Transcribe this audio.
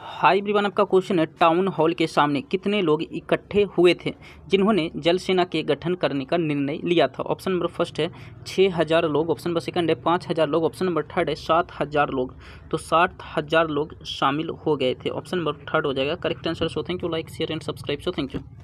high ब्रिवान आपका question है town hall के सामने कितने लोग इकट्ठे हुए थे जिन्होंने जल सेना के गठन करने का निर्णय लिया था ऑप्शन नंबर फर्स्ट है छः हज़ार लोग ऑप्शन नंबर सेकंड है पाँच हज़ार लोग ऑप्शन नंबर थर्ड है सात हज़ार लोग तो सात हज़ार लोग शामिल हो गए थे ऑप्शन नंबर थर्ड हो जाएगा correct answer so thank you like share and subscribe so thank you